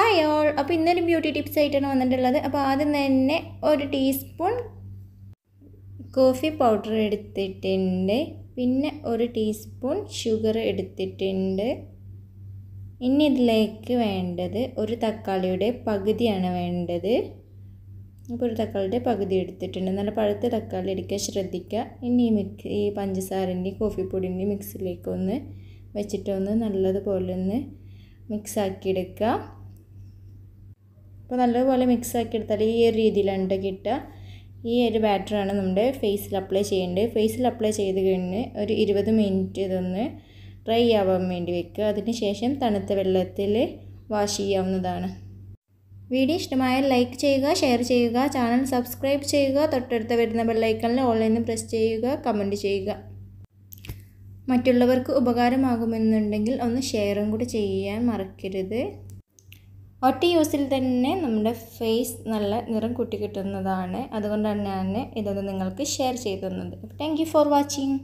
hi all അപ്പോൾ ഇന്നൊരു beauty tips ആയിട്ടാണ് വന്നിട്ടുള്ളത് അപ്പോൾ ആദ്യം തന്നെ ഒരു ടീസ്പൂൺ കോഫി പൗഡർ എടുത്തിട്ടുണ്ട് പിന്നെ ഒരു ടീസ്പൂൺ ഷുഗർ എടുത്തിട്ടുണ്ട് ഇനി ഇതിലേക്ക് വേണ്ടത് ഒരു തക്കാളിയുടെ പകുതിയാണ് വേണ്ടത് ഇപ്പോൾ ഒരു തക്കാളിയുടെ പകുതി എടുത്തിട്ടുണ്ട് നല്ല പഴുത്ത തക്കാളി എടുക്കാൻ ശ്രദ്ധിക്കുക ഇനി ഈ മിക്സ് ഈ പഞ്ചസാരൻ്റെയും കോഫി പൊടിൻ്റെയും മിക്സിലേക്കൊന്ന് ഒന്ന് വെച്ചിട്ടൊന്ന് നല്ലതുപോലെ ഒന്ന് മിക്സാക്കിയെടുക്കുക അപ്പോൾ നല്ലതുപോലെ മിക്സ് ആക്കി എടുത്താൽ ഈ ഒരു രീതിയിലാണ് കിട്ടുക ഈ ഒരു ബാറ്ററാണ് നമ്മുടെ ഫേസിൽ അപ്ലൈ ചെയ്യേണ്ടത് ഫേസിൽ അപ്ലൈ ചെയ്ത് കഴിഞ്ഞ് ഒരു ഇരുപത് മിനിറ്റ് ഇതൊന്ന് ഡ്രൈ ആവാൻ വേണ്ടി വെക്കുക അതിന് ശേഷം തണുത്ത വെള്ളത്തിൽ വാഷ് ചെയ്യാവുന്നതാണ് വീഡിയോ ഇഷ്ടമായാൽ ലൈക്ക് ചെയ്യുക ഷെയർ ചെയ്യുക ചാനൽ സബ്സ്ക്രൈബ് ചെയ്യുക തൊട്ടടുത്ത് വരുന്ന ബെല്ലൈക്കണിൽ ഓൺലൈനിൽ പ്രസ് ചെയ്യുക കമൻറ്റ് ചെയ്യുക മറ്റുള്ളവർക്ക് ഉപകാരമാകുമെന്നുണ്ടെങ്കിൽ ഒന്ന് ഷെയറും കൂടി ചെയ്യാൻ മറക്കരുത് ഒറ്റ യൂസിൽ തന്നെ നമ്മുടെ ഫേസ് നല്ല നിറം കൂട്ടിക്കിട്ടുന്നതാണ് കിട്ടുന്നതാണ് അതുകൊണ്ടാണ് ഞാൻ ഇതൊന്ന് നിങ്ങൾക്ക് ഷെയർ ചെയ്തു തന്നത് താങ്ക് ഫോർ വാച്ചിങ്